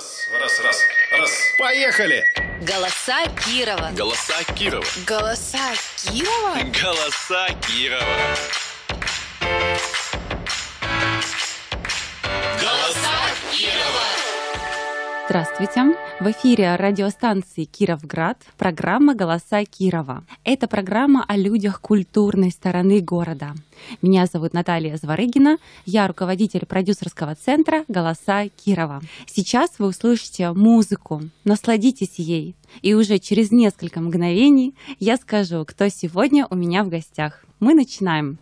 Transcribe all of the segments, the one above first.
Раз, раз, раз, раз. Поехали! Голоса Кирова. Голоса Кирова. Голоса Кирова? Голоса Кирова. Здравствуйте! В эфире радиостанции «Кировград» программа «Голоса Кирова». Это программа о людях культурной стороны города. Меня зовут Наталья Зворыгина, я руководитель продюсерского центра «Голоса Кирова». Сейчас вы услышите музыку, насладитесь ей, и уже через несколько мгновений я скажу, кто сегодня у меня в гостях. Мы начинаем.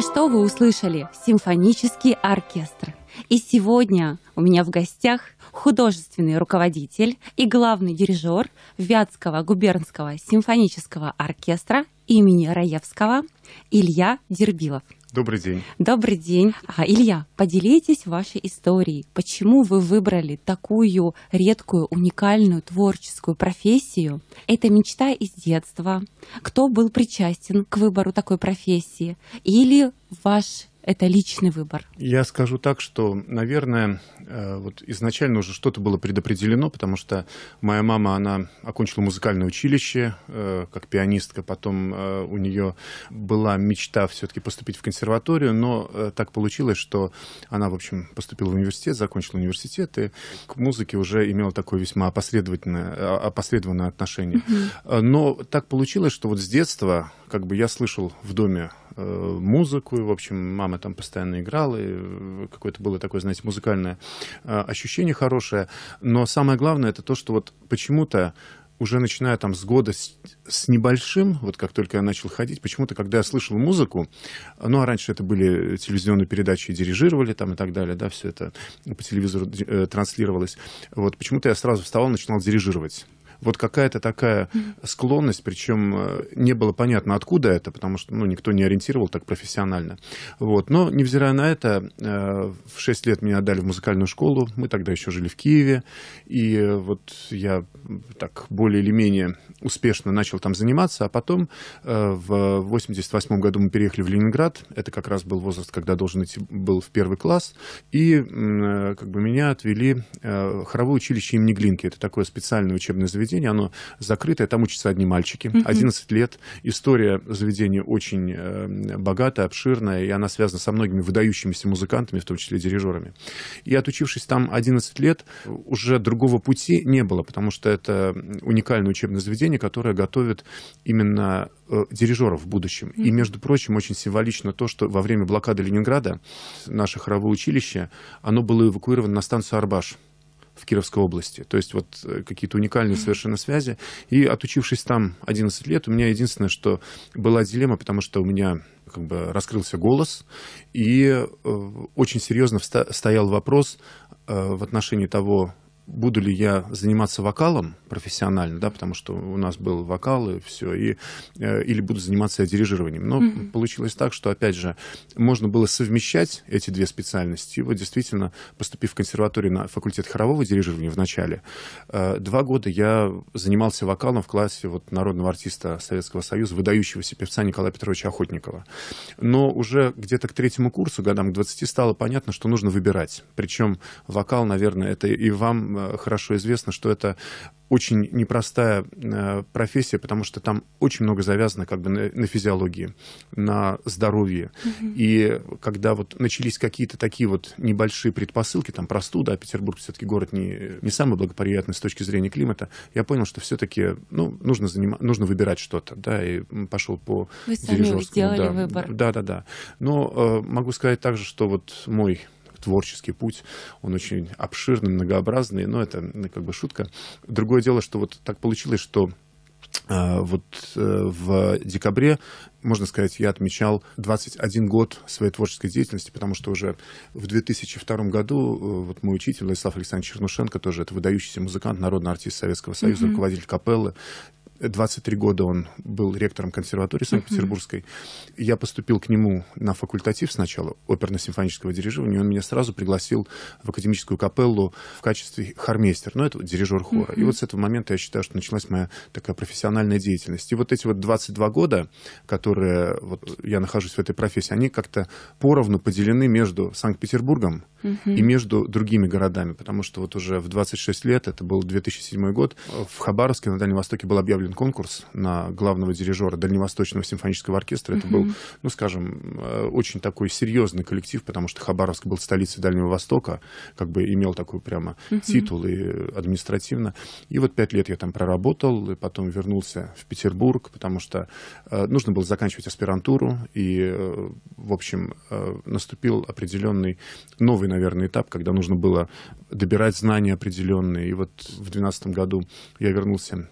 Только что вы услышали симфонический оркестр. И сегодня у меня в гостях художественный руководитель и главный дирижер Вятского губернского симфонического оркестра имени Раевского Илья Дербилов. Добрый день. Добрый день. А, Илья, поделитесь вашей историей. Почему вы выбрали такую редкую, уникальную творческую профессию? Это мечта из детства. Кто был причастен к выбору такой профессии? Или ваш это личный выбор? Я скажу так, что, наверное, э, вот изначально уже что-то было предопределено, потому что моя мама, она окончила музыкальное училище э, как пианистка, потом э, у нее была мечта все-таки поступить в консерваторию, но так получилось, что она, в общем, поступила в университет, закончила университет и к музыке уже имела такое весьма опосредованное, а, опосредованное отношение. Но так получилось, что вот с детства как бы я слышал в доме э, музыку, в общем, мама там постоянно играла, и э, какое-то было такое, знаете, музыкальное э, ощущение хорошее. Но самое главное это то, что вот почему-то уже начиная там с года с, с небольшим, вот как только я начал ходить, почему-то, когда я слышал музыку, ну, а раньше это были телевизионные передачи, дирижировали там и так далее, да, все это по телевизору э, транслировалось, вот почему-то я сразу вставал, начинал дирижировать вот какая-то такая склонность, причем э, не было понятно, откуда это, потому что ну, никто не ориентировал так профессионально. Вот. Но, невзирая на это, э, в 6 лет меня отдали в музыкальную школу, мы тогда еще жили в Киеве, и э, вот я так более или менее успешно начал там заниматься, а потом э, в 88 году мы переехали в Ленинград. Это как раз был возраст, когда должен идти был в первый класс. И э, как бы меня отвели э, хоровое училище имени Глинки. Это такое специальное учебное заведение, оно закрытое, там учатся одни мальчики, 11 лет. История заведения очень э, богатая, обширная, и она связана со многими выдающимися музыкантами, в том числе дирижерами. И отучившись там 11 лет, уже другого пути не было, потому что это уникальное учебное заведение, учреждение, которое готовит именно э, дирижеров в будущем. И, между прочим, очень символично то, что во время блокады Ленинграда наше хоровое училище, оно было эвакуировано на станцию Арбаш в Кировской области. То есть вот э, какие-то уникальные совершенно связи. И отучившись там 11 лет, у меня единственное, что была дилемма, потому что у меня как бы раскрылся голос, и э, очень серьезно стоял вопрос в отношении того, буду ли я заниматься вокалом профессионально, да, потому что у нас был вокал и все, и, э, или буду заниматься дирижированием. Но mm-hmm. получилось так, что, опять же, можно было совмещать эти две специальности. И вот действительно, поступив в консерваторию на факультет хорового дирижирования в начале, э, два года я занимался вокалом в классе вот народного артиста Советского Союза, выдающегося певца Николая Петровича Охотникова. Но уже где-то к третьему курсу, годам к 20, стало понятно, что нужно выбирать. Причем вокал, наверное, это и вам Э, хорошо известно, что это очень непростая э, профессия, потому что там очень много завязано как бы на, на физиологии, на здоровье. Угу. И когда вот начались какие-то такие вот небольшие предпосылки, там простуда, а Петербург все-таки город не, не самый благоприятный с точки зрения климата, я понял, что все-таки ну, нужно, заним... нужно выбирать что-то, да, и пошел по Вы сами сделали да. выбор. Да, да, да. Но э, могу сказать также, что вот мой творческий путь, он очень обширный, многообразный, но это ну, как бы шутка. Другое дело, что вот так получилось, что э, вот э, в декабре, можно сказать, я отмечал 21 год своей творческой деятельности, потому что уже в 2002 году э, вот мой учитель Владислав Александрович Чернушенко, тоже это выдающийся музыкант, народный артист Советского Союза, mm-hmm. руководитель капеллы, 23 года он был ректором консерватории Санкт-Петербургской. Uh-huh. Я поступил к нему на факультатив сначала оперно-симфонического дирижирования. и Он меня сразу пригласил в академическую капеллу в качестве хормейстера. Ну, это дирижер хора. Uh-huh. И вот с этого момента я считаю, что началась моя такая профессиональная деятельность. И вот эти вот 22 года, которые вот я нахожусь в этой профессии, они как-то поровну поделены между Санкт-Петербургом uh-huh. и между другими городами. Потому что вот уже в 26 лет, это был 2007 год, в Хабаровске на Дальнем Востоке был объявлен объявлен конкурс на главного дирижера Дальневосточного симфонического оркестра. Это был, ну, скажем, э, очень такой серьезный коллектив, потому что Хабаровск был столицей Дальнего Востока, как бы имел такой прямо титул и административно. И вот пять лет я там проработал, и потом вернулся в Петербург, потому что э, нужно было заканчивать аспирантуру, и, э, в общем, наступил определенный новый, наверное, этап, когда нужно было добирать знания определенные. И вот в 2012 году я вернулся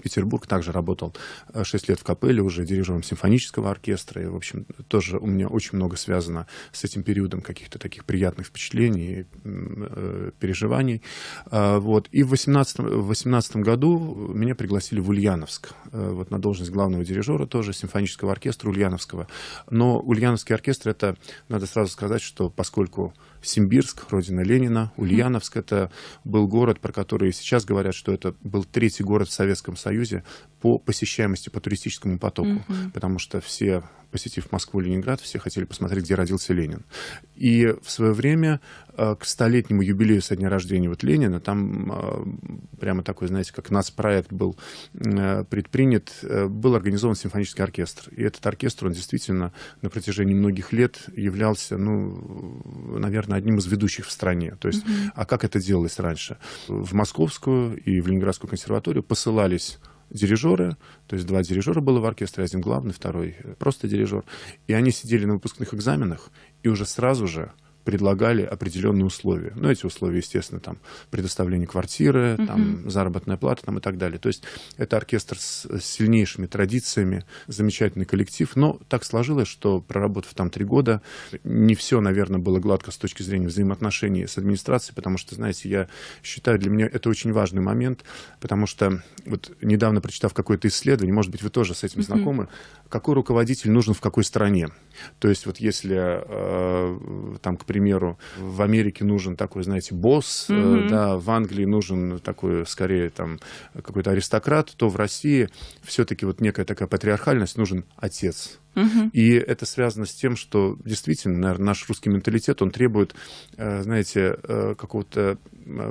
петербург также работал 6 э, лет в капелле, уже дирижером симфонического оркестра, и, в общем, тоже у меня очень много связано с этим периодом каких-то таких приятных впечатлений, э, переживаний. Э, вот. И в 2018 году меня пригласили в Ульяновск, вот на должность главного дирижера тоже симфонического оркестра Ульяновского. Но Ульяновский оркестр, это, надо сразу сказать, что поскольку Симбирск, родина Ленина, Ульяновск, это был город, про который сейчас говорят, что это был третий город в Советском Союзе, Союзе по посещаемости, по туристическому потоку, угу. потому что все посетив Москву и Ленинград, все хотели посмотреть, где родился Ленин. И в свое время э, к столетнему юбилею со дня рождения вот Ленина, там э, прямо такой, знаете, как нас проект был э, предпринят, был организован симфонический оркестр. И этот оркестр, он действительно на протяжении многих лет являлся, ну, наверное, одним из ведущих в стране. То есть, mm-hmm. а как это делалось раньше? В Московскую и в Ленинградскую консерваторию посылались дирижеры, то есть два дирижера было в оркестре, один главный, второй э, просто дирижер, и они сидели на выпускных экзаменах и уже сразу же предлагали определенные условия. Ну, эти условия, естественно, там предоставление квартиры, угу. там заработная плата там, и так далее. То есть это оркестр с сильнейшими традициями, замечательный коллектив. Но так сложилось, что проработав там три года, не все, наверное, было гладко с точки зрения взаимоотношений с администрацией, потому что, знаете, я считаю, для меня это очень важный момент, потому что вот недавно прочитав какое-то исследование, может быть, вы тоже с этим знакомы, mm какой руководитель нужен в какой стране. То есть вот если э, там, к примеру, примеру, в Америке нужен такой, знаете, босс, mm-hmm. да, в Англии нужен такой, скорее, там, какой-то аристократ, то в России все-таки вот некая такая патриархальность, нужен отец. И это связано с тем, что действительно, наверное, наш русский менталитет, он требует, э, знаете, э, какого-то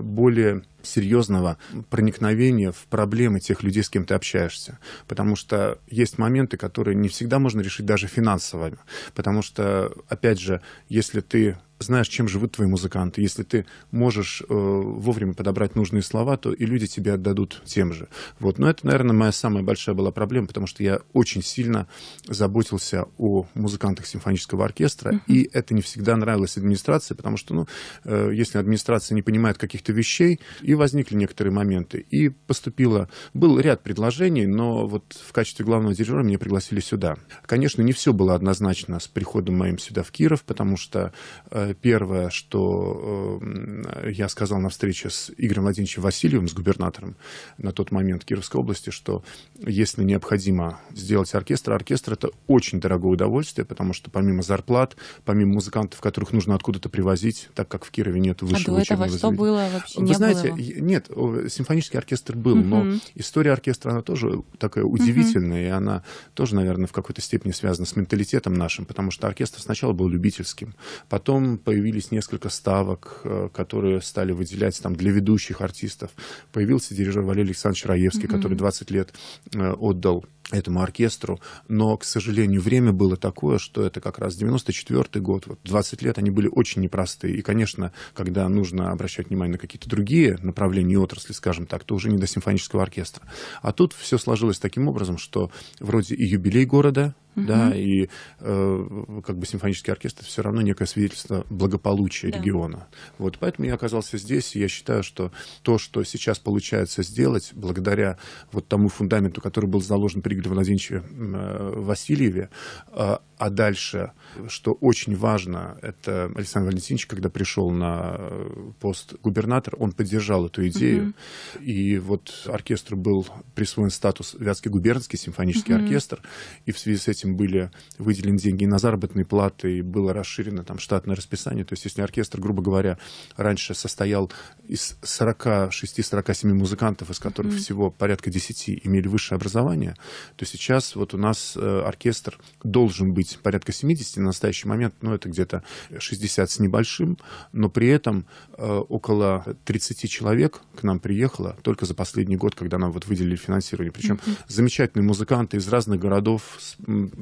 более серьезного проникновения в проблемы тех людей, с кем ты общаешься. Потому что есть моменты, которые не всегда можно решить даже финансово. Потому что, опять же, если ты знаешь, чем живут твои музыканты, если ты можешь э, вовремя подобрать нужные слова, то и люди тебе отдадут тем же. Вот. Но это, наверное, моя самая большая была проблема, потому что я очень сильно заботился о музыкантах симфонического оркестра, uh-huh. и это не всегда нравилось администрации, потому что, ну, э, если администрация не понимает, как каких-то вещей, и возникли некоторые моменты. И поступило, был ряд предложений, но вот в качестве главного дирижера меня пригласили сюда. Конечно, не все было однозначно с приходом моим сюда в Киров, потому что э, первое, что э, я сказал на встрече с Игорем Владимировичем Васильевым, с губернатором на тот момент Кировской области, что если необходимо сделать оркестр, оркестр это очень дорогое удовольствие, потому что помимо зарплат, помимо музыкантов, которых нужно откуда-то привозить, так как в Кирове нет высшего а до этого что было? было вообще? Вы не знаете, было нет, симфонический оркестр был, угу. но история оркестра, она тоже такая удивительная, угу. и она тоже, наверное, в какой-то степени связана с менталитетом нашим, потому что оркестр сначала был любительским, потом появились несколько ставок, э, которые стали выделять там для ведущих артистов. Появился дирижер Валерий Александрович Раевский, угу. который 20 лет э, отдал этому оркестру, но, к сожалению, время было такое, что это как раз 94 год, вот 20 лет они были очень непростые, и, конечно, когда нужно обращать внимание внимание на какие-то другие направления и отрасли, скажем так, то уже не до симфонического оркестра. А тут все сложилось таким образом, что вроде и юбилей города, да, и э, как бы симфонический оркестр все равно некое свидетельство благополучия да. региона. Вот поэтому я оказался здесь, и я считаю, что то, что сейчас получается сделать, благодаря вот тому фундаменту, который был заложен при Игоре Владимировиче э, Васильеве, э, а дальше, что очень важно, это Александр Валентинович, когда пришел на э, пост губернатора, он поддержал эту идею, угу. и вот оркестру был присвоен статус Вятский губернский симфонический угу. оркестр, и в связи с этим этим были выделены деньги на заработные платы, и было расширено там штатное расписание. То есть если оркестр, грубо говоря, раньше состоял из 46-47 музыкантов, из которых mm-hmm. всего порядка 10 имели высшее образование, то сейчас вот у нас э, оркестр должен быть порядка 70 на настоящий момент, ну это где-то 60 с небольшим, но при этом э, около 30 человек к нам приехало только за последний год, когда нам вот выделили финансирование. Причем mm-hmm. замечательные музыканты из разных городов,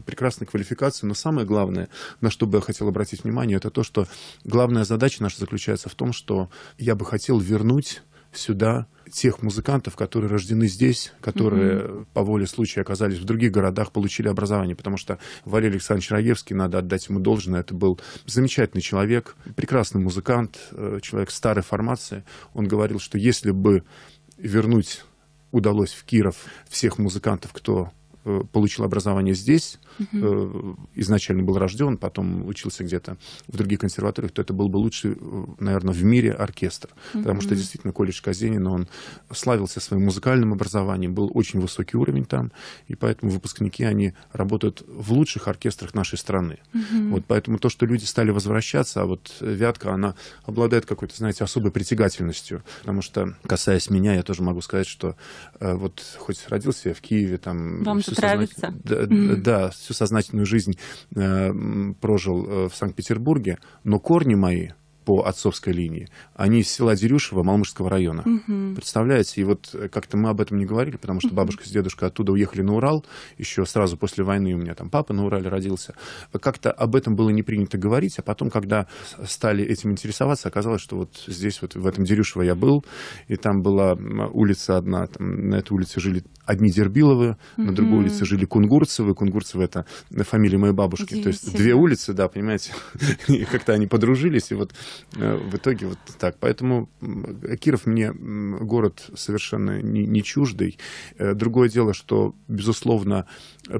прекрасной квалификации, но самое главное, на что бы я хотел обратить внимание, это то, что главная задача наша заключается в том, что я бы хотел вернуть сюда тех музыкантов, которые рождены здесь, которые mm-hmm. по воле случая оказались в других городах, получили образование. Потому что Валерий Александрович Раевский, надо отдать ему должное, это был замечательный человек, прекрасный музыкант, э, человек старой формации. Он говорил, что если бы вернуть удалось в Киров всех музыкантов, кто Э, получил образование здесь, угу. изначально был рожден, потом учился где-то в других консерваториях, то это был бы лучший, э, наверное, в мире оркестр. Угу. Потому что действительно колледж Казенина, он славился своим музыкальным образованием, был очень высокий уровень там, и поэтому выпускники, они работают в лучших оркестрах нашей страны. Угу. Вот поэтому то, что люди стали возвращаться, а вот Вятка, она обладает какой-то, знаете, особой притягательностью, потому что, касаясь меня, я тоже могу сказать, что э, вот хоть родился я в Киеве, там... Вам все Нравится. Созна... Mm-hmm. Да, всю сознательную жизнь э, прожил э, в Санкт-Петербурге, но корни мои по отцовской линии, они из села Дерюшево Малмышского района. Угу. Представляете? И вот э, как-то мы об этом не говорили, потому что бабушка с дедушкой оттуда уехали на Урал, еще сразу после войны у меня там папа на Урале родился. Как-то об этом было не принято говорить, а потом, когда стали этим интересоваться, оказалось, что вот здесь вот в этом Дерюшево я был, и там была улица одна, там, на этой улице жили одни Дербиловы, mm-hmm. на другой улице жили Кунгурцевы. Кунгурцевы — это фамилия моей бабушки. То есть две улицы, да, понимаете, и как-то они подружились, и вот э, в итоге вот так. Поэтому Киров мне город совершенно не, не чуждый. Э, другое дело, что, безусловно,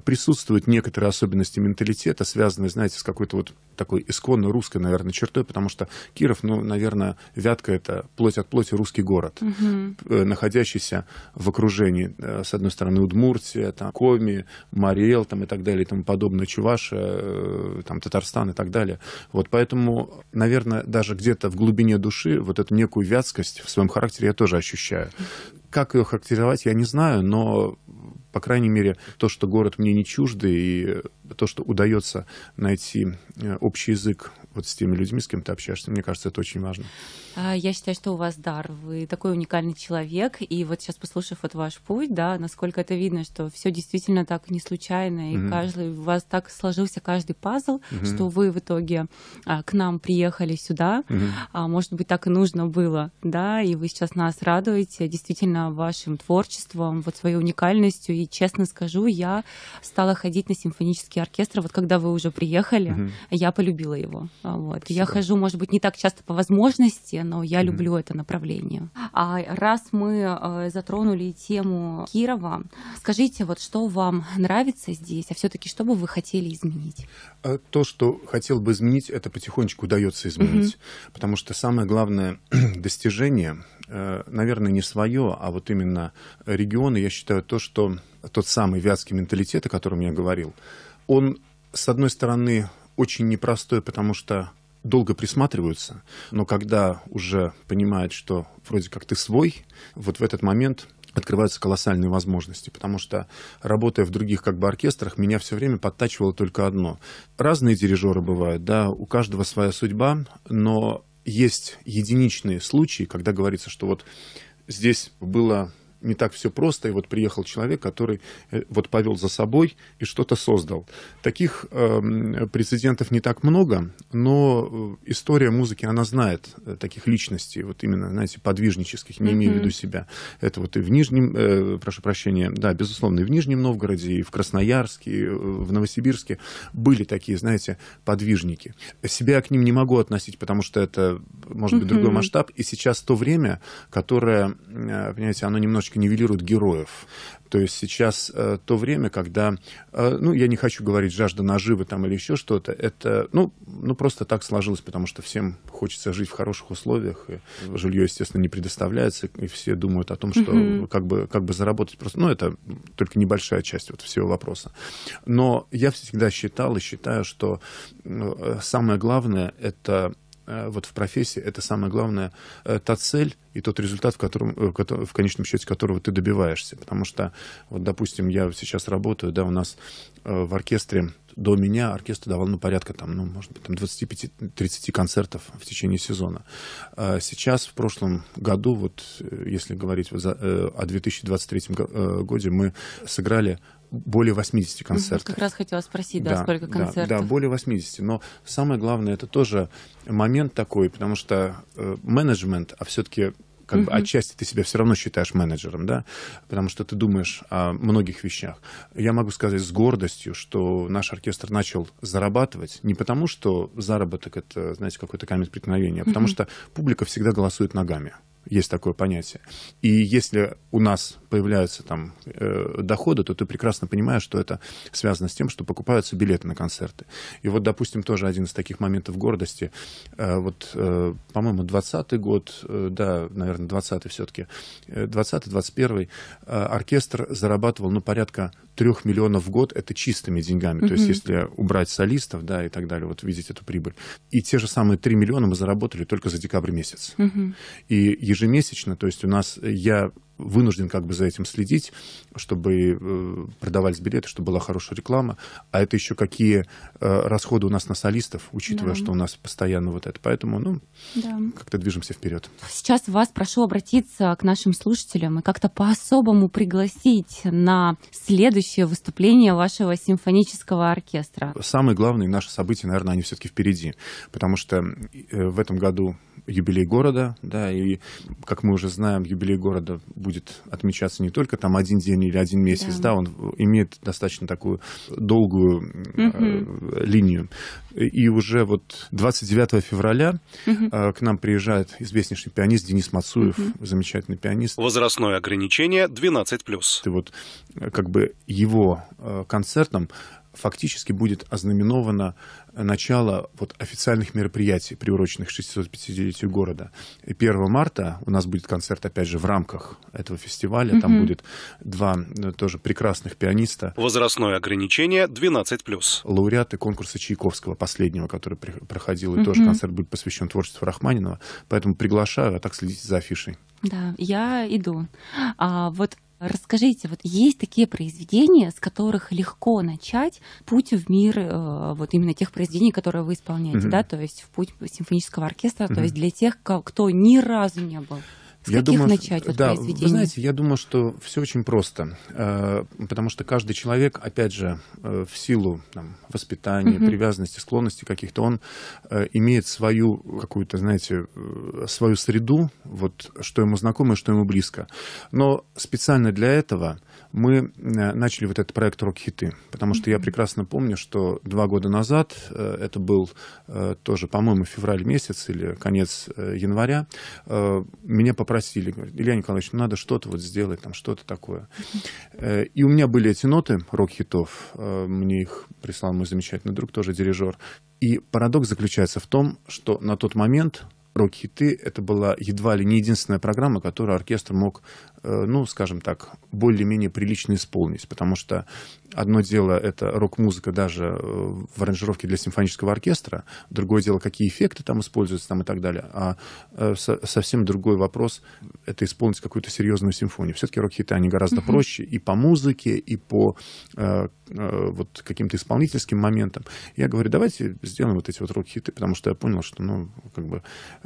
присутствуют некоторые особенности менталитета, связанные, знаете, с какой-то вот такой исконно русской, наверное, чертой, потому что Киров, ну, наверное, Вятка — это плоть от плоти русский город, угу. находящийся в окружении, со одной стороны, Удмуртия, там, Коми, Мариэл там, и так далее и тому подобное, Чуваша, э, там, Татарстан и так далее. Вот поэтому, наверное, даже где-то в глубине души вот эту некую вязкость в своем характере я тоже ощущаю. Как ее характеризовать, я не знаю, но по крайней мере, то, что город мне не чужды, и то, что удается найти э, общий язык вот с теми людьми, с кем ты общаешься. Мне кажется, это очень важно. А, я считаю, что у вас дар. Вы такой уникальный человек. И вот сейчас, послушав вот ваш путь, да, насколько это видно, что все действительно так не случайно. И mm каждый, у вас так сложился каждый пазл, mm что вы в итоге а, к нам приехали сюда. mm может быть, так и нужно было, да, и вы сейчас нас радуете действительно вашим творчеством, вот своей уникальностью. И честно скажу, я стала ходить на симфонический оркестр. Вот когда вы уже приехали, mm я полюбила его. Вот. Я хожу, может быть, не так часто по возможности, но я mm-hmm. люблю это направление. А раз мы э, затронули тему Кирова, скажите, вот что вам нравится здесь, а все-таки что бы вы хотели изменить? Э, то, что хотел бы изменить, это потихонечку удается изменить, mm-hmm. потому что самое главное достижение, э, наверное, не свое, а вот именно региона, я считаю, то, что тот самый вятский менталитет, о котором я говорил, он, с одной стороны, очень непростой, потому что долго присматриваются, но когда уже понимают, что вроде как ты свой, вот в этот момент открываются колоссальные возможности, потому что, работая в других как бы оркестрах, меня все время подтачивало только одно. Разные дирижеры бывают, да, у каждого своя судьба, но есть единичные случаи, когда говорится, что вот здесь было не так все просто, и вот приехал человек, который э, вот повел за собой и что-то создал. Таких э, прецедентов не так много, но э, история музыки, она знает э, таких личностей, вот именно, знаете, подвижнических, не имею в виду себя. Это вот и в Нижнем, э, прошу прощения, да, безусловно, и в Нижнем Новгороде, и в Красноярске, и в Новосибирске были такие, знаете, подвижники. Себя к ним не могу относить, потому что это, может быть, другой масштаб, и сейчас то время, которое, понимаете, оно немножко немножечко нивелирует героев. То есть сейчас э, то время, когда, э, ну, я не хочу говорить жажда наживы там или еще что-то, это, ну, ну, просто так сложилось, потому что всем хочется жить в хороших условиях, и жилье, естественно, не предоставляется, и все думают о том, что mm-hmm. как, бы, как бы заработать просто, ну, это только небольшая часть вот всего вопроса. Но я всегда считал и считаю, что ну, э, самое главное — это Э, вот в профессии это самое главное, э, та цель и тот результат, в, котором, э, в конечном счете которого ты добиваешься. Потому что, вот, допустим, я сейчас работаю, да, у нас в оркестре до меня оркестр давал ну, порядка там, ну, может быть, там 25-30 концертов в течение сезона. А сейчас, в прошлом году, вот если говорить вот за, о 2023 годе, мы сыграли более 80 концертов. Как раз хотела спросить, да, да сколько концертов? Да, да, более 80. Но самое главное, это тоже момент такой, потому что э, менеджмент, а все-таки как бы отчасти ты себя все равно считаешь менеджером, да, потому что ты думаешь о многих вещах. Я могу сказать с гордостью, что наш оркестр начал зарабатывать не потому, что заработок это, знаете, какое-то камень преткновения, а потому что публика всегда голосует ногами. Есть такое понятие. И если у нас появляются там э, доходы, то ты прекрасно понимаешь, что это связано с тем, что покупаются билеты на концерты. И вот, допустим, тоже один из таких моментов гордости. Э, вот, э, по-моему, 20 год, э, да, наверное, 20 все-таки, 20-21 э, оркестр зарабатывал, ну, порядка 3 миллионов в год это чистыми деньгами. Mm-hmm. То есть если убрать солистов, да, и так далее, вот видеть эту прибыль. И те же самые 3 миллиона мы заработали только за декабрь месяц. Mm-hmm. И ежемесячно, то есть у нас я вынужден как бы за этим следить, чтобы э, продавались билеты, чтобы была хорошая реклама. А это еще какие э, расходы у нас на солистов, учитывая, да. что у нас постоянно вот это. Поэтому, ну, да. как-то движемся вперед. Сейчас вас прошу обратиться к нашим слушателям и как-то по-особому пригласить на следующее выступление вашего симфонического оркестра. Самое главное, наши события, наверное, они все-таки впереди, потому что э, в этом году юбилей города, да, и, как мы уже знаем, юбилей города будет отмечаться не только там один день или один месяц, да, да он имеет достаточно такую долгую угу. линию. И уже вот 29 февраля угу. к нам приезжает известнейший пианист Денис Мацуев, замечательный пианист. Возрастное ограничение 12+. Ты вот э, как бы его концертом фактически будет ознаменовано начало вот официальных мероприятий, приуроченных к 650-летию города. 1 марта у нас будет концерт, опять же, в рамках этого фестиваля. Угу. Там будет два э, тоже прекрасных пианиста. Возрастное ограничение 12+. Лауреаты конкурса Чайковского, последнего, который проходил, и угу. тоже концерт будет посвящен творчеству Рахманинова. Поэтому приглашаю, а так следите за афишей. Да, я иду. А вот Расскажите, вот есть такие произведения, с которых легко начать путь в мир э, вот именно тех произведений, которые вы исполняете, mm да, то есть в путь симфонического оркестра, mm то есть для тех, кто ни разу не был с я каких думаю, начать вот да, Вы знаете, я думаю, что все очень просто, э, потому что каждый человек, опять же, э, в силу там, воспитания, угу. привязанности, склонности каких-то, он э, имеет свою какую-то, знаете, свою среду, вот что ему знакомо и что ему близко. Но специально для этого мы начали вот этот проект «Рок-хиты», потому что я прекрасно помню, что два года назад, это был тоже, по-моему, февраль месяц или конец января, меня попросили попросили, говорит, Илья Николаевич, ну, надо что-то вот сделать, там что-то такое. Э, и у меня были эти ноты рок-хитов, э, мне их прислал мой замечательный друг, тоже дирижер. И парадокс заключается в том, что на тот момент рок-хиты это была едва ли не единственная программа, которую оркестр мог Э, ну, скажем так, более-менее прилично исполнить, потому что одно дело — это рок-музыка даже э, в аранжировке для симфонического оркестра, другое дело, какие эффекты там используются там и так далее, а э, совсем другой вопрос — это исполнить какую-то серьезную симфонию. Все-таки рок-хиты, они гораздо mm-hmm. проще и по музыке, и по э, э, вот каким-то исполнительским моментам. Я говорю, давайте сделаем вот эти вот рок-хиты, потому что я понял, что, ну, как бы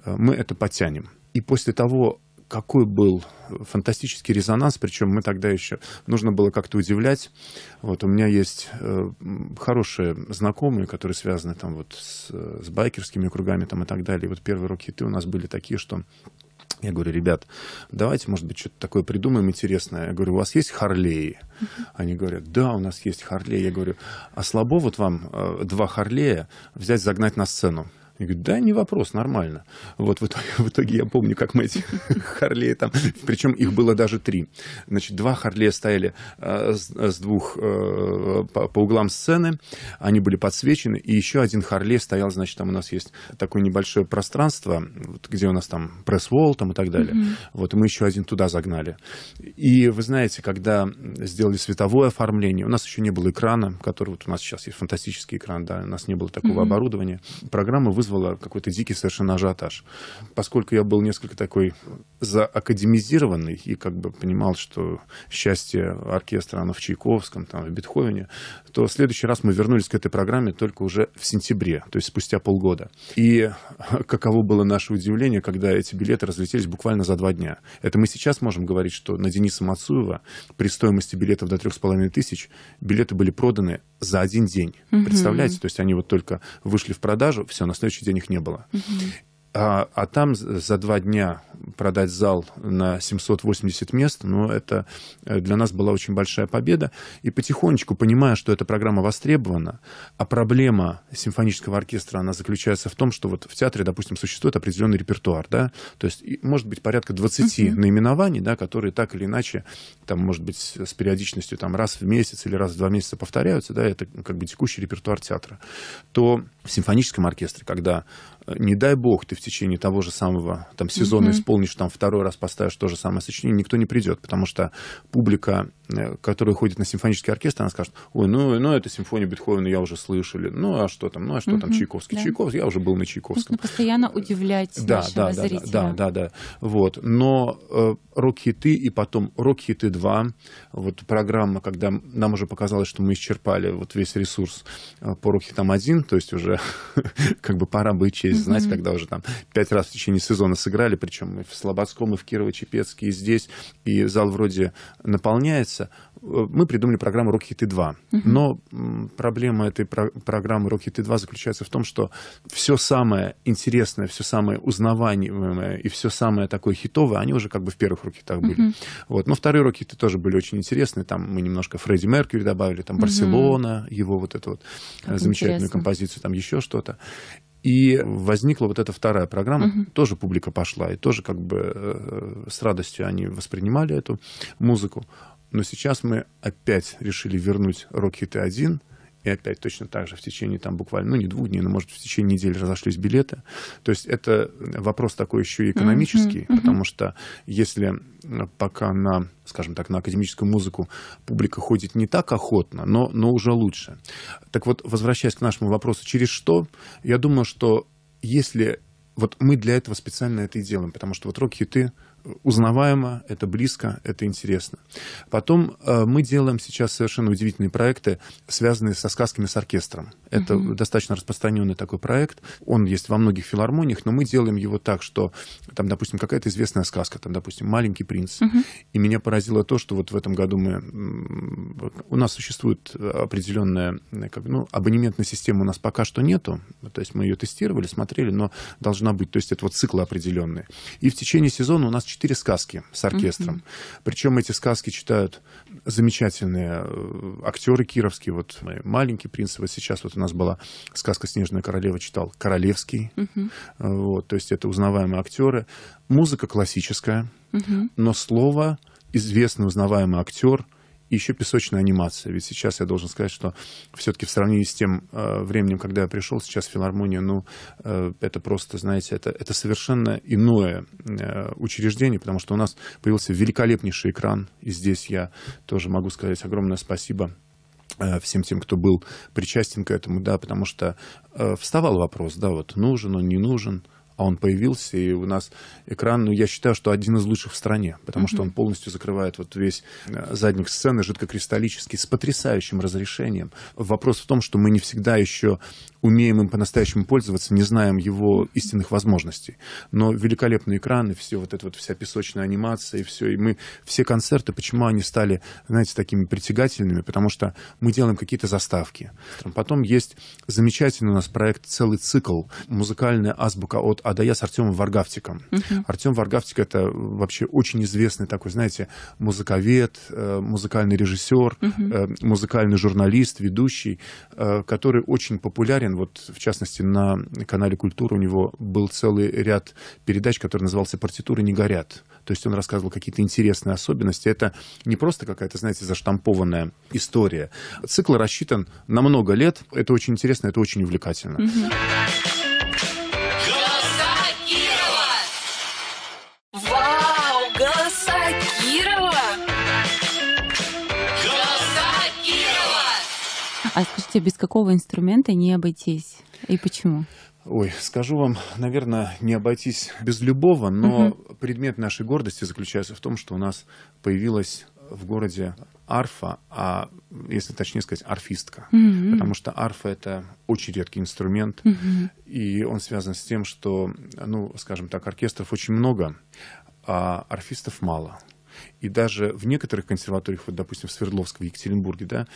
мы это потянем. И после того, какой был фантастический резонанс, причем мы тогда еще нужно было как-то удивлять. Вот у меня есть э, хорошие знакомые, которые связаны там вот с, с байкерскими кругами там и так далее. И вот первые рок-хиты у нас были такие, что я говорю, ребят, давайте, может быть, что-то такое придумаем интересное. Я говорю, у вас есть Харлеи? Они говорят, да, у нас есть Харлеи. Я говорю, а слабо вот вам э, два Харлея взять, загнать на сцену? Я говорю, да, не вопрос, нормально. Вот в итоге, в итоге я помню, как мы эти Харлеи там... Причем их было даже три. Значит, два Харлея стояли а, с, с двух... Э, по, по углам сцены, они были подсвечены, и еще один Харлей стоял, значит, там у нас есть такое небольшое пространство, вот, где у нас там пресс-волл там и так далее. Mm-hmm. Вот, мы еще один туда загнали. И вы знаете, когда сделали световое оформление, у нас еще не было экрана, который вот у нас сейчас есть, фантастический экран, да, у нас не было такого mm-hmm. оборудования. Программа вызвала вызвало какой-то дикий совершенно ажиотаж. Поскольку я был несколько такой за академизированный и как бы понимал, что счастье оркестра, оно в Чайковском, там, в Бетховене, то в следующий раз мы вернулись к этой программе только уже в сентябре, то есть спустя полгода. И каково было наше удивление, когда эти билеты разлетелись буквально за два дня. Это мы сейчас можем говорить, что на Дениса Мацуева при стоимости билетов до трех с половиной тысяч билеты были проданы за один день. Угу. Представляете? То есть они вот только вышли в продажу, все, на следующий день их не было. Угу. А, а там за два дня продать зал на 780 мест, ну, это э, для нас была очень большая победа. И потихонечку, понимая, что эта программа востребована, а проблема симфонического оркестра, она заключается в том, что вот в театре, допустим, существует определенный репертуар, да, то есть может быть порядка 20 uh-huh. наименований, да, которые так или иначе, там, может быть, с периодичностью там раз в месяц или раз в два месяца повторяются, да, это ну, как бы текущий репертуар театра, то в симфоническом оркестре, когда не дай бог ты в течение того же самого там, сезона mm-hmm. исполнишь, там второй раз поставишь то же самое сочинение, никто не придет, потому что публика Э, которая ходит на симфонический оркестр, она скажет, ой, ну, ну это симфония Бетховена, я уже слышали, ну а что там, ну а что там Чайковский, да. Чайковский, я уже был на Чайковском. Нужно постоянно удивлять да, нашего да, зрителя. Да, да, да, да, вот, но э, рок-хиты и потом рок-хиты 2, вот программа, когда нам уже показалось, что мы исчерпали вот весь ресурс э, по рок-хитам 1, то есть уже как бы пора бы честь знать, когда уже там пять раз в течение сезона сыграли, причем и в Слободском, и в Кирово-Чепецке, и здесь, и зал вроде наполняется, меняется. Э, мы придумали программу Rockhit 2. uh Но проблема этой про- программы Rockhit 2 заключается в том, что все самое интересное, все самое узнаваемое и все самое такое хитовое, они уже как бы в первых Рокетах были. Вот. Но вторые Рокеты тоже были очень интересные. Там мы немножко Фредди Меркьюри добавили, там Барселона, его вот эту вот э, как замечательную интересно. композицию, там еще что-то. И возникла вот эта вторая программа, Uh-huh. тоже публика пошла, и тоже как бы э, с радостью они воспринимали эту музыку. Но сейчас мы опять решили вернуть рок-хиты 1, и опять точно так же в течение там буквально, ну не двух дней, но может в течение недели разошлись билеты. То есть это вопрос такой еще и экономический, mm-hmm. потому что если пока на, скажем так, на академическую музыку публика ходит не так охотно, но, но уже лучше. Так вот, возвращаясь к нашему вопросу, через что, я думаю, что если вот мы для этого специально это и делаем, потому что вот рок-хиты узнаваемо, это близко, это интересно. Потом э, мы делаем сейчас совершенно удивительные проекты, связанные со сказками с оркестром. Это угу. достаточно распространенный такой проект. Он есть во многих филармониях, но мы делаем его так, что там, допустим, какая-то известная сказка, там, допустим, «Маленький принц». Угу. И меня поразило то, что вот в этом году мы... У нас существует определенная... Как, ну, абонементная система у нас пока что нету. То есть мы ее тестировали, смотрели, но должна быть. То есть это вот циклы определенные. И в течение сезона у нас четыре сказки с оркестром. Mm-hmm. Причем эти сказки читают замечательные э, актеры кировские. Вот «Маленький принц», вот сейчас вот у нас была сказка «Снежная королева» читал Королевский. Mm-hmm. Вот, то есть это узнаваемые актеры. Музыка классическая, mm-hmm. но слово известный, узнаваемый актер – и еще песочная анимация. Ведь сейчас я должен сказать, что все-таки в сравнении с тем э, временем, когда я пришел, сейчас филармония, ну, э, это просто, знаете, это, это совершенно иное э, учреждение, потому что у нас появился великолепнейший экран. И здесь я тоже могу сказать огромное спасибо э, всем тем, кто был причастен к этому, да, потому что э, вставал вопрос, да, вот нужен он, не нужен, а он появился, и у нас экран, ну, я считаю, что один из лучших в стране, потому mm-hmm. что он полностью закрывает вот весь э, задник сцены, жидкокристаллический, с потрясающим разрешением. Вопрос в том, что мы не всегда еще умеем им по-настоящему пользоваться, не знаем его истинных возможностей. Но великолепный экран и все вот эта вот вся песочная анимация и все, и мы все концерты, почему они стали, знаете, такими притягательными, потому что мы делаем какие-то заставки. Потом есть замечательный у нас проект, целый цикл, музыкальная азбука от работ Адая с Артемом Варгавтиком. Угу. Артем Варгавтик это вообще очень известный такой, знаете, музыковед, э, музыкальный режиссер, угу. музыкальный журналист, ведущий, э, который очень популярен. Вот в частности на канале Культура у него был целый ряд передач, который назывался "Партитуры не горят". То есть он рассказывал какие-то интересные особенности. Это не просто какая-то, знаете, заштампованная история. Цикл рассчитан на много лет. Это очень интересно, это очень увлекательно. Mm-hmm. А скажите, без какого инструмента не обойтись и почему? Ой, скажу вам, наверное, не обойтись без любого, но угу. предмет нашей гордости заключается в том, что у нас появилась в городе арфа, а если точнее сказать, арфистка. mm Потому что арфа это очень редкий инструмент, mm и он связан с тем, что, ну, скажем так, оркестров очень много, а арфистов мало. И даже в некоторых консерваториях, вот, допустим, в Свердловске, в Екатеринбурге, да,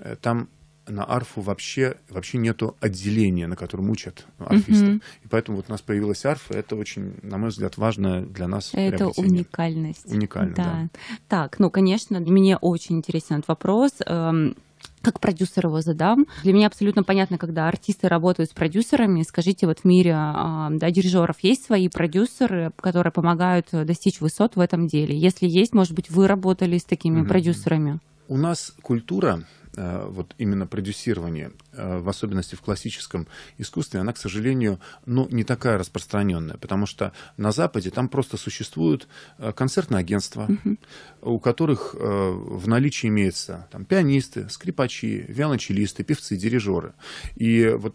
э, там на арфу вообще, вообще нету отделения, на котором учат ну, арфистов. Угу. И поэтому вот у нас появилась арфа. Это очень, на мой взгляд, важное для нас. Это уникальность. Уникально, да. да. Так, ну, конечно, мне очень интересен этот вопрос эм, как продюсер его задам. Для меня абсолютно понятно, когда артисты работают с продюсерами. Скажите, вот в мире да, дирижеров есть свои продюсеры, которые помогают э, достичь высот в этом деле? Если есть, может быть, вы работали с такими mm-hmm. продюсерами? У нас культура Э, вот именно продюсирование, э, в особенности в классическом искусстве, она, к сожалению, ну, не такая распространенная, потому что на Западе там просто существуют э, концертные агентства, угу. у которых в наличии имеются там, пианисты, скрипачи, виолончелисты, певцы, дирижеры. И вот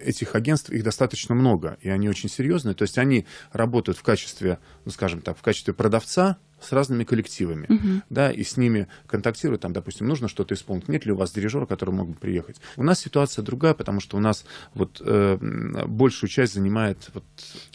этих агентств, их достаточно много, и они очень серьезные, то есть они работают в качестве, ну, скажем так, в качестве продавца, с разными коллективами, uh да, и с ними контактируют, там, допустим, нужно что-то исполнить, нет ли у вас дирижера, который мог бы приехать. У нас ситуация другая, потому что у нас вот э, большую часть занимает вот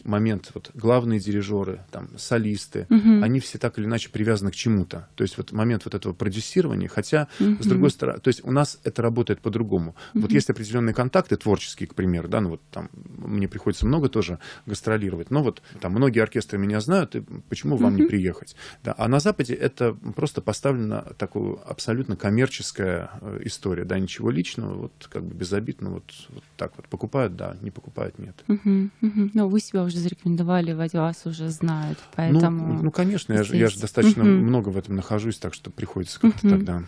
момент вот главные дирижеры, там, солисты, uh они все так или иначе привязаны к чему-то. То есть вот момент вот этого продюсирования, хотя uh с другой стороны, то есть у нас это работает по-другому. uh Вот есть определенные контакты творческие, к примеру, да, ну вот там мне приходится много тоже гастролировать, но вот там многие оркестры меня знают, и почему uh-huh. вам не приехать? Да, а на Западе это просто поставлено такую абсолютно коммерческая э, история, да, ничего личного, вот как бы безобидно, вот, вот так вот покупают, да, не покупают, нет. Угу, угу. Ну, вы себя уже зарекомендовали, вас уже знают, ну, поэтому... Ну, ну конечно, здесь... я, же, я же достаточно угу. много в этом нахожусь, так что приходится как-то угу. тогда...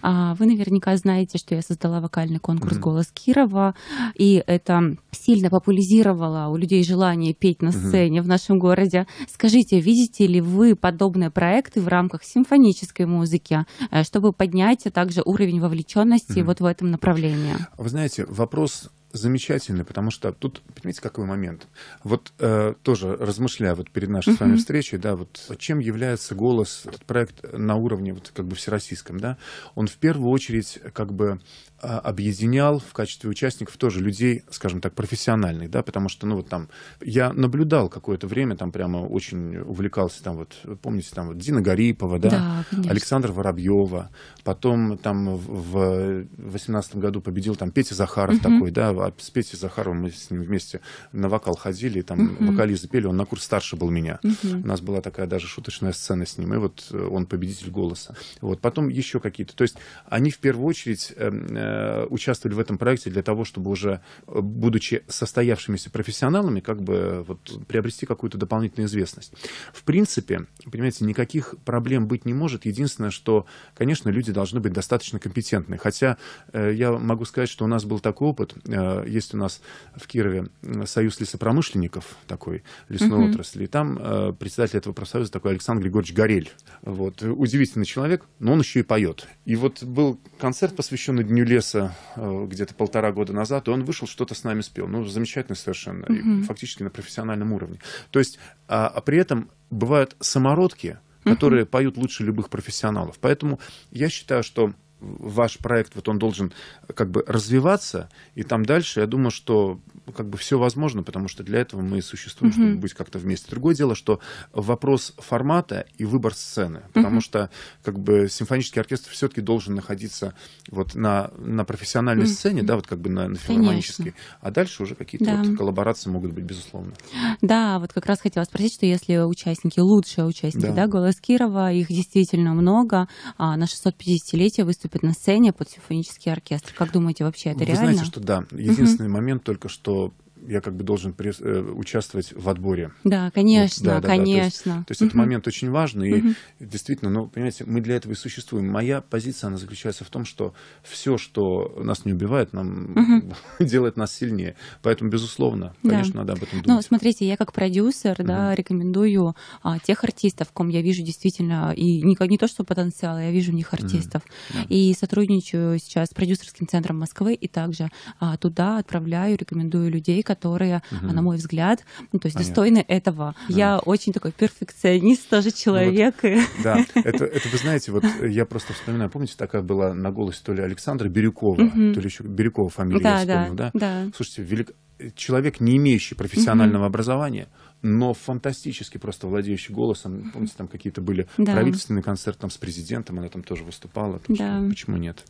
А, вы наверняка знаете, что я создала вокальный конкурс угу. «Голос Кирова», и это сильно популяризировало у людей желание петь на сцене угу. в нашем городе. Скажите, видите ли вы подобные подобные проекты в рамках симфонической музыки, э, чтобы поднять также уровень вовлеченности mm-hmm. вот в этом направлении? Вы знаете, вопрос замечательный, потому что тут, понимаете, какой момент? Вот э, тоже размышляя вот перед нашей uh-huh. с вами встречей, да, вот чем является голос, этот проект э, на уровне вот как бы всероссийском, да, он в первую очередь как бы а, объединял в качестве участников тоже людей, скажем так, профессиональных, да, потому что, ну, вот там, я наблюдал какое-то время, там прямо очень увлекался, там вот, помните, там вот Дина Гарипова, да, да Александр Воробьева, потом там в 2018 году победил там Петя Захаров uh-huh. такой, да, а, с Петей Захаровым мы с ним вместе на вокал ходили, и там uh-huh. вокалисты пели, он на курс старше был меня. Uh-huh. У нас была такая даже шуточная сцена с ним, и вот э, он победитель голоса. Вот, потом еще какие-то. То есть они в первую очередь эм, э, участвовали в этом проекте для того, чтобы уже, э, будучи состоявшимися профессионалами, как бы вот, приобрести какую-то дополнительную известность. В принципе, понимаете, никаких проблем быть не может. Единственное, что, конечно, люди должны быть достаточно компетентны. Хотя э, я могу сказать, что у нас был такой опыт. Э, Э, есть у нас в Кирове союз лесопромышленников такой, лесной mm отрасли, и там э, председатель этого профсоюза такой Александр Григорьевич Горель. Вот, э, удивительный человек, но он еще и поет. И вот был концерт, посвященный Дню леса где-то полтора года назад, и он вышел, что-то с нами спел. Ну, замечательно совершенно, mm-hmm. фактически на профессиональном уровне. То есть, а, а при этом бывают самородки, которые uh поют лучше любых профессионалов. Поэтому я считаю, что ваш проект, вот он должен э, как бы развиваться, и там дальше, я думаю, что ну, как бы все возможно, потому что для этого мы и существуем, mm-hmm. чтобы быть как-то вместе. Другое дело, что вопрос формата и выбор сцены, потому mm-hmm. что как бы симфонический оркестр все-таки должен находиться вот на, на профессиональной mm-hmm. сцене, да, вот как бы на, на филармонической, Конечно. а дальше уже какие-то да. вот коллаборации могут быть, безусловно. Да, вот как раз хотела спросить, что если участники, лучшие участники, да, да «Голос Кирова», их действительно много, а на 650-летие выступили выступит на сцене под симфонический оркестр. Как думаете, вообще это Вы реально? Вы знаете, что да. Единственный угу. момент только, что я как бы должен при, э, участвовать в отборе. Да, конечно, вот, да, да, конечно. Да, то есть, то есть угу. этот момент очень важный, и угу. действительно, ну, понимаете, мы для этого и существуем. Моя позиция, она заключается в том, что все, что нас не убивает, нам угу. делает нас сильнее. Поэтому, безусловно, конечно, да. надо об этом ну, думать. Ну, смотрите, я как продюсер, угу. да, рекомендую а, тех артистов, ком я вижу действительно, и не, не то, что потенциал, я вижу в них артистов. Угу. Да. И сотрудничаю сейчас с продюсерским центром Москвы, и также а, туда отправляю, рекомендую людей, которые которые, угу. на мой взгляд, ну, то есть Понятно. достойны этого. Да. Я очень такой перфекционист тоже человек. Ну, вот, да, это, это вы знаете, вот я просто вспоминаю, помните, такая была на голосе то ли Александра Бирюкова, угу. то ли еще Бирюкова фамилия, да, я вспомнил, да? да? да. Слушайте, велик... человек, не имеющий профессионального угу. образования, но фантастически просто владеющий голосом. Помните, там какие-то были да. правительственные концерты там, с президентом, она там тоже выступала. Так да. что, почему нет?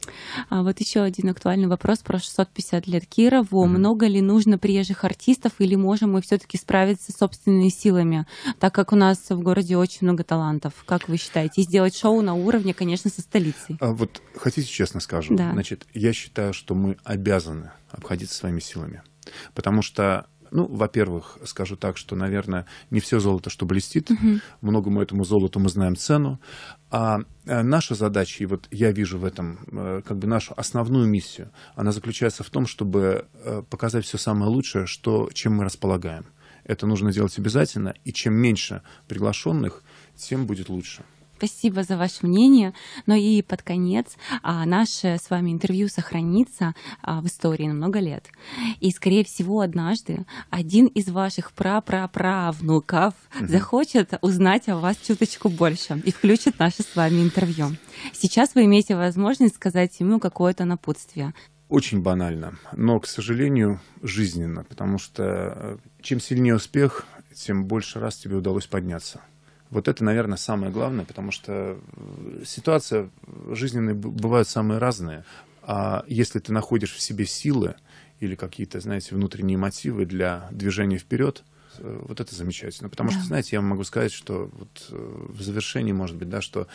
А вот еще один актуальный вопрос про 650 лет Кирову. Mm-hmm. Много ли нужно приезжих артистов или можем мы все-таки справиться собственными силами, так как у нас в городе очень много талантов? Как вы считаете? И сделать шоу на уровне, конечно, со столицей. А вот хотите, честно скажу? Да. Значит, я считаю, что мы обязаны обходиться своими силами. Потому что ну, во-первых, скажу так, что, наверное, не все золото, что блестит. Угу. Многому этому золоту мы знаем цену. А э, наша задача, и вот я вижу в этом э, как бы нашу основную миссию, она заключается в том, чтобы э, показать все самое лучшее, что, чем мы располагаем. Это нужно делать обязательно, и чем меньше приглашенных, тем будет лучше. Спасибо за ваше мнение. но ну и под конец а, наше с вами интервью сохранится а, в истории на много лет. И, скорее всего, однажды один из ваших прапраправнуков mm hmm захочет узнать о вас чуточку больше и включит наше с вами интервью. Сейчас вы имеете возможность сказать ему какое-то напутствие. Очень банально, но, к сожалению, жизненно, потому что э, чем сильнее успех, тем больше раз тебе удалось подняться. Вот это, наверное, самое главное, потому что э, ситуации жизненные бывают самые разные. А если ты находишь в себе силы или какие-то, знаете, внутренние мотивы для движения вперед, э, вот это замечательно. Потому да. что, знаете, я могу сказать, что вот э, в завершении, может быть, да, что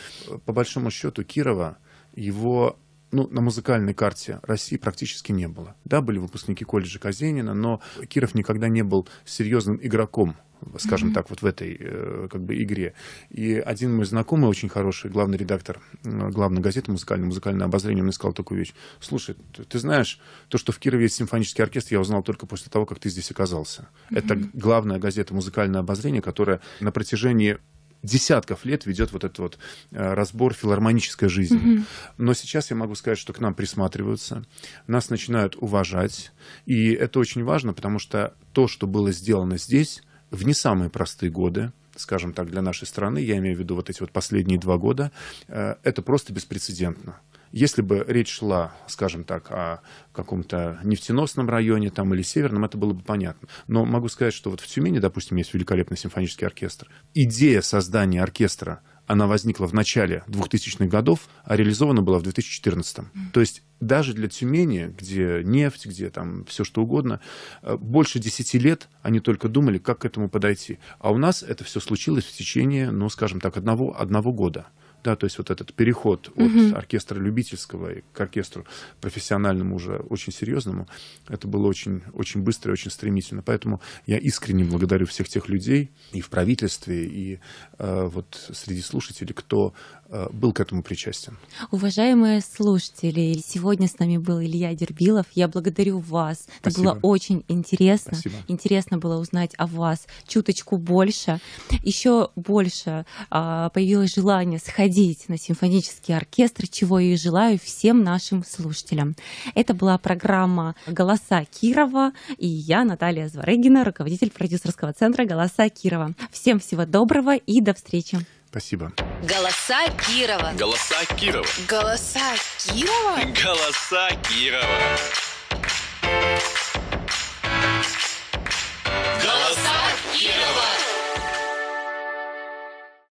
по большому счету Кирова, его ну, на музыкальной карте России практически не было. Да, были выпускники колледжа Казенина, но Киров никогда не был серьезным игроком скажем mm-hmm. так, вот в этой э, как бы игре. И один мой знакомый, очень хороший, главный редактор главной газеты музыкальной, музыкальное обозрение, он сказал такую вещь. Слушай, ты знаешь, то, что в Кирове есть симфонический оркестр, я узнал только после того, как ты здесь оказался. Mm-hmm. Это главная газета музыкальное обозрение, которая на протяжении десятков лет ведет вот этот вот э, разбор филармонической жизни. Mm -hmm. Но сейчас я могу сказать, что к нам присматриваются, нас начинают уважать. И это очень важно, потому что то, что было сделано здесь, в не самые простые годы, скажем так, для нашей страны, я имею в виду вот эти вот последние два года, э, это просто беспрецедентно. Если бы речь шла, скажем так, о каком-то нефтеносном районе там, или северном, это было бы понятно. Но могу сказать, что вот в Тюмени, допустим, есть великолепный симфонический оркестр. Идея создания оркестра – она возникла в начале 2000-х годов, а реализована была в 2014. Mm. То есть даже для Тюмени, где нефть, где там все что угодно, э, больше 10 лет они только думали, как к этому подойти. А у нас это все случилось в течение, ну, скажем так, одного, одного года да, то есть вот этот переход от оркестра любительского к оркестру профессиональному уже очень серьезному, это было очень, очень быстро и очень стремительно. Поэтому я искренне благодарю всех тех людей и в правительстве, и э, вот среди слушателей, кто Э, был к этому причастен. Уважаемые слушатели, сегодня с нами был Илья Дербилов. Я благодарю вас. Спасибо. Это было очень интересно. Спасибо. Интересно было узнать о вас чуточку больше. Еще больше а, появилось желание сходить на симфонический оркестр, чего и желаю всем нашим слушателям. Это была программа «Голоса Кирова» и я, Наталья Зворыгина, руководитель продюсерского центра «Голоса Кирова». Всем всего доброго и до встречи. Спасибо. Голоса Кирова. Голоса Кирова. Голоса Кирова. Голоса Кирова.